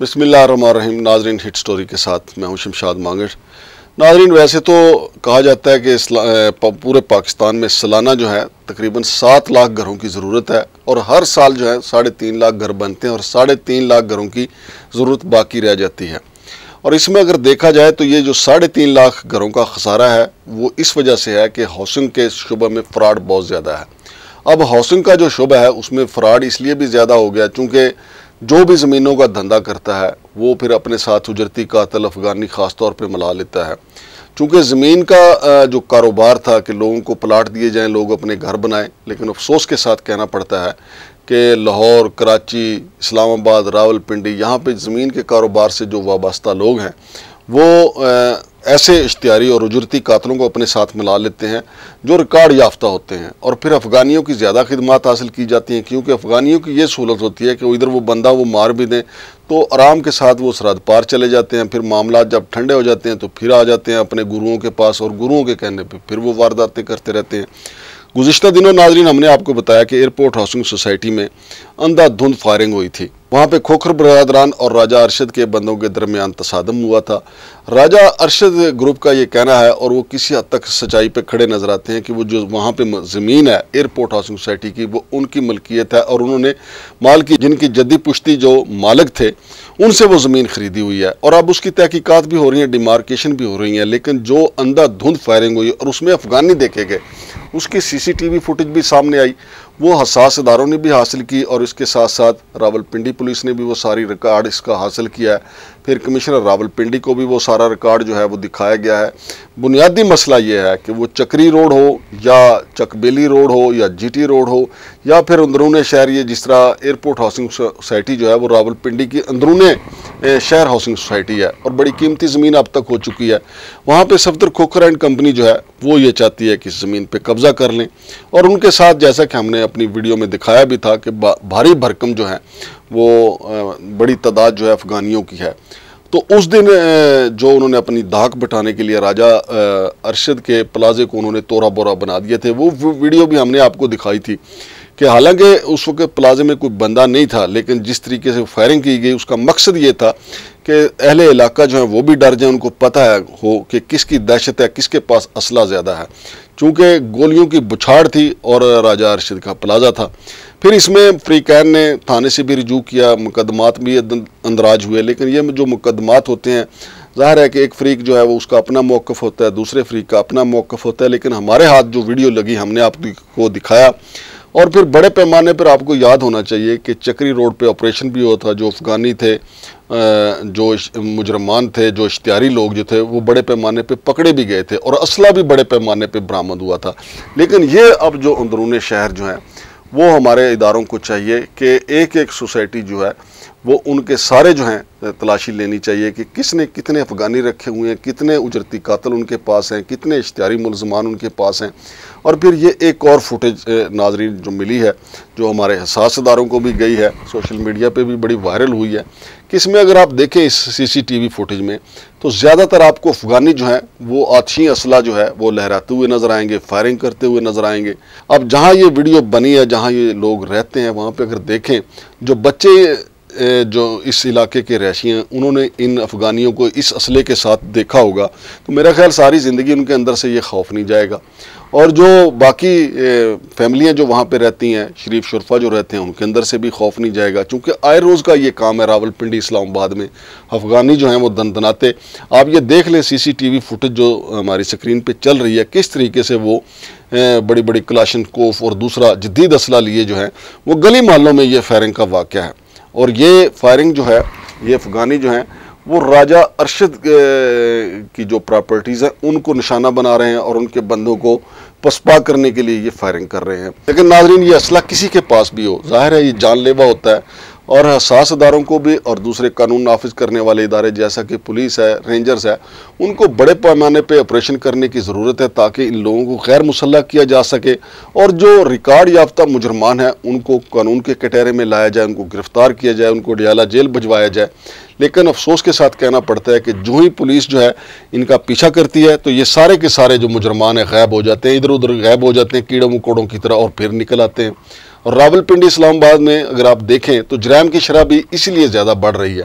बसमिल्लाम नाजरन hit story के साथ मैं हूँ शमशाद मांगट नाजरन वैसे तो कहा जाता है कि पूरे पाकिस्तान में सालाना जो है तकरीबन सात लाख घरों की ज़रूरत है और हर साल जो है साढ़े तीन लाख घर बनते हैं और साढ़े तीन लाख घरों की ज़रूरत बाकी रह जाती है और इसमें अगर देखा जाए तो ये जो साढ़े तीन लाख घरों का खसारा है वो इस वजह से है कि हाउसिंग के शुबे में फ्रॉड बहुत ज़्यादा है अब हाउसिंग का जो शुबा है उसमें फ़्राड इसलिए भी ज़्यादा हो गया चूँकि जो भी ज़मीनों का धंधा करता है वो फिर अपने साथ उजरती कातल अफगानी ख़ास तौर पर मिला लेता है चूँकि ज़मीन का जो कारोबार था कि लोगों को प्लाट दिए जाएँ लोग अपने घर बनाएँ लेकिन अफसोस के साथ कहना पड़ता है कि लाहौर कराची इस्लामाबाद रावलपिंडी यहाँ पे ज़मीन के कारोबार से जो वाबस्ता लोग हैं वो ऐसे इश्तियारी और उजरती कातलों को अपने साथ मिला लेते हैं जो रिकॉर्ड याफ्ता होते हैं और फिर अफ़गानियों की ज़्यादा खिदमत हासिल की जाती हैं क्योंकि अफ़गानियों की ये सहूलत होती है कि इधर वो बंदा वो मार भी दें तो आराम के साथ वो सरहद पार चले जाते हैं फिर मामला जब ठंडे हो जाते हैं तो फिर आ जाते हैं अपने गुरुओं के पास और गुरुओं के कहने पर फिर वो वारदातें करते रहते हैं गुजशत दिनों नाजरीन हमने आपको बताया कि एयरपोर्ट हाउसिंग सोसाइटी में अंधाधुंध फायरिंग हुई थी वहाँ पे खोखर बरदरान और राजा अरशद के बंदों के दरमियान तसादम हुआ था राजा अरशद ग्रुप का ये कहना है और वो किसी हद तक सच्चाई पे खड़े नज़र आते हैं कि वो जो वहाँ पे ज़मीन है एयरपोर्ट हाउसिंग सोसाइटी की वो उनकी मलकियत है और उन्होंने माल की जिनकी जद्दी पुश्ती जो मालिक थे उनसे वो ज़मीन ख़रीदी हुई है और अब उसकी तहकीक़ात भी हो रही है डिमार्केशन भी हो रही है लेकिन जो अंधाधुंध फायरिंग हुई और उसमें अफगानी देखे गए उसकी वी फुटेज भी सामने आई वो हसास इदारों ने भी हासिल की और इसके साथ साथ रावलपिंडी पुलिस ने भी वो सारी रिकॉर्ड इसका हासिल किया है फिर कमिश्नर रावलपिंडी को भी वो सारा रिकॉर्ड जो है वो दिखाया गया है बुनियादी मसला ये है कि वो चक्री रोड हो या चकबेली रोड हो या जीटी रोड हो या फिर अंदरूने शहर ये जिस तरह एयरपोर्ट हाउसिंग सोसाइटी जो है वो रावलपिंडी की अंदरूने शहर हाउसिंग सोसाइटी है और बड़ी कीमती ज़मीन अब तक हो चुकी है वहाँ पे सफदर खोखर एंड कंपनी जो है वो ये चाहती है कि इस ज़मीन पे कब्ज़ा कर लें और उनके साथ जैसा कि हमने अपनी वीडियो में दिखाया भी था कि भारी भरकम जो है वो बड़ी तादाद जो है अफ़गानियों की है तो उस दिन जो उन्होंने अपनी धाक बिठाने के लिए राजा अरशद के प्लाजे को उन्होंने तोरा बोरा बना दिए थे वो वीडियो भी हमने आपको दिखाई थी कि हालांकि उस वक्त प्लाजे में कोई बंदा नहीं था लेकिन जिस तरीके से फायरिंग की गई उसका मकसद ये था कि अहले इलाका जो है वो भी डर जाए उनको पता है हो कि किसकी दहशत है किसके पास असला ज़्यादा है चूँकि गोलियों की बुछाड़ थी और राजा अरशद का प्लाजा था फिर इसमें फ्रीकैन ने थाने से भी रजू किया मुकदमात भी अंदराज हुए लेकिन ये जो मुकदमात होते हैं ज़ाहिर है कि एक फ्रीक जो है वो उसका अपना मौक़ होता है दूसरे फ्रीक का अपना मौक़ होता है लेकिन हमारे हाथ जो वीडियो लगी हमने आपको दिखाया और फिर बड़े पैमाने पर आपको याद होना चाहिए कि चक्री रोड पे ऑपरेशन भी हुआ था जो अफ़गानी थे जो मुजरमान थे जो इश्तारी लोग जो थे वो बड़े पैमाने पे पकड़े भी गए थे और असला भी बड़े पैमाने पे बरामद हुआ था लेकिन ये अब जो अंदरून शहर जो हैं वो हमारे इदारों को चाहिए कि एक एक सोसाइटी जो है वो उनके सारे जो हैं तलाशी लेनी चाहिए कि किसने कितने अफ़गानी रखे हुए हैं कितने उजरती कातल उनके पास हैं कितने इश्तारी मुलजमान उनके पास हैं और फिर ये एक और फुटेज नाजरीन जो मिली है जो हमारे हसास इदारों को भी गई है सोशल मीडिया पे भी बड़ी वायरल हुई है कि इसमें अगर आप देखें इस सीसीटीवी फुटेज में तो ज़्यादातर आपको अफगानी जो हैं वो अच्छी असला जो है वो लहराते हुए नज़र आएंगे फायरिंग करते हुए नज़र आएंगे अब जहाँ ये वीडियो बनी है जहाँ ये लोग रहते हैं वहाँ पर अगर देखें जो बच्चे जो इस इलाके के रहशी हैं उन्होंने इन अफ़गानियों को इस असले के साथ देखा होगा तो मेरा ख्याल सारी ज़िंदगी उनके अंदर से ये खौफ नहीं जाएगा और जो बाकी फैमिलियाँ जो वहाँ पर रहती हैं शरीफ शरफा जो रहते हैं उनके अंदर से भी खौफ नहीं जाएगा चूँकि आए रोज़ का ये काम है रावलपिंडी इस्लामाबाद में अफ़गानी जो हैं वो दन दनाते आप ये देख लें C C T V footage जो हमारी स्क्रीन पर चल रही है किस तरीके से वो बड़ी बड़ी क्लाशन कोफ और दूसरा जदीद असला लिए जो हैं वो गली मोहल्लों में ये फायरिंग का वाक़ है और ये फायरिंग जो है ये अफ़गानी जो है वो राजा अरशद की जो प्रॉपर्टीज़ हैं उनको निशाना बना रहे हैं और उनके बंदों को पसपा करने के लिए ये फायरिंग कर रहे हैं लेकिन नाजरीन ये असला किसी के पास भी हो जाहिर है ये जानलेवा होता है और हसास इदारों को भी और दूसरे कानून नाफिज करने वाले इदारे जैसा कि पुलिस है रेंजर्स है उनको बड़े पैमाने पर ऑपरेशन करने की ज़रूरत है ताकि इन लोगों को गैर मुसल्ह किया जा सके और जो रिकॉर्ड याफ्ता मुजरमान है उनको कानून के कटहरे में लाया जाए उनको गिरफ़्तार किया जाए उनको डियाला जेल भिजवाया जाए लेकिन अफसोस के साथ कहना पड़ता है कि जो ही पुलिस जो है इनका पीछा करती है तो ये सारे के सारे जो मुजरमान हैं गायब हो जाते हैं इधर उधर गायब हो जाते हैं कीड़ों मकोड़ों की तरह और फिर निकल आते हैं और रावलपिंडी इस्लामाबाद में अगर आप देखें तो जराम की शराब भी इसीलिए ज़्यादा बढ़ रही है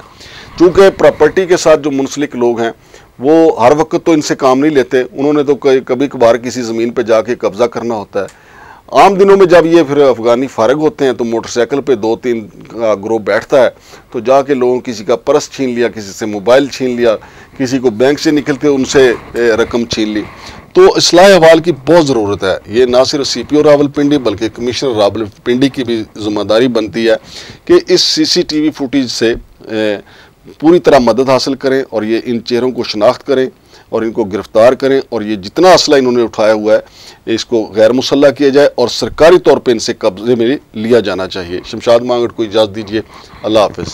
चूँकि प्रॉपर्टी के साथ जो मुंसलिक लोग हैं वो हर वक्त तो इनसे काम नहीं लेते उन्होंने तो कभी कभार किसी ज़मीन पर जाके कब्ज़ा करना होता है आम दिनों में जब ये फिर अफगानी फारग होते हैं तो मोटरसाइकिल पे दो तीन का ग्रोह बैठता है तो जाके लोगों किसी का पर्स छीन लिया किसी से मोबाइल छीन लिया किसी को बैंक से निकलते उनसे रकम छीन ली तो असलाह अहवाल की बहुत ज़रूरत है ये ना सिर्फ सी पी ओ रावल पिंडी बल्कि कमिश्नर रावल पिंडी की भी जिम्मेदारी बनती है कि इस C C T V footage से पूरी तरह मदद हासिल करें और ये इन चेहरों को शनाख्त करें और इनको गिरफ्तार करें और ये जितना असला इन्होंने उठाया हुआ है इसको गैर मुसल्ला किया जाए और सरकारी तौर पर इनसे कब्ज़े में लिया जाना चाहिए शमशाद मांगड़ को इजाज़त दीजिए अल्लाह हाफ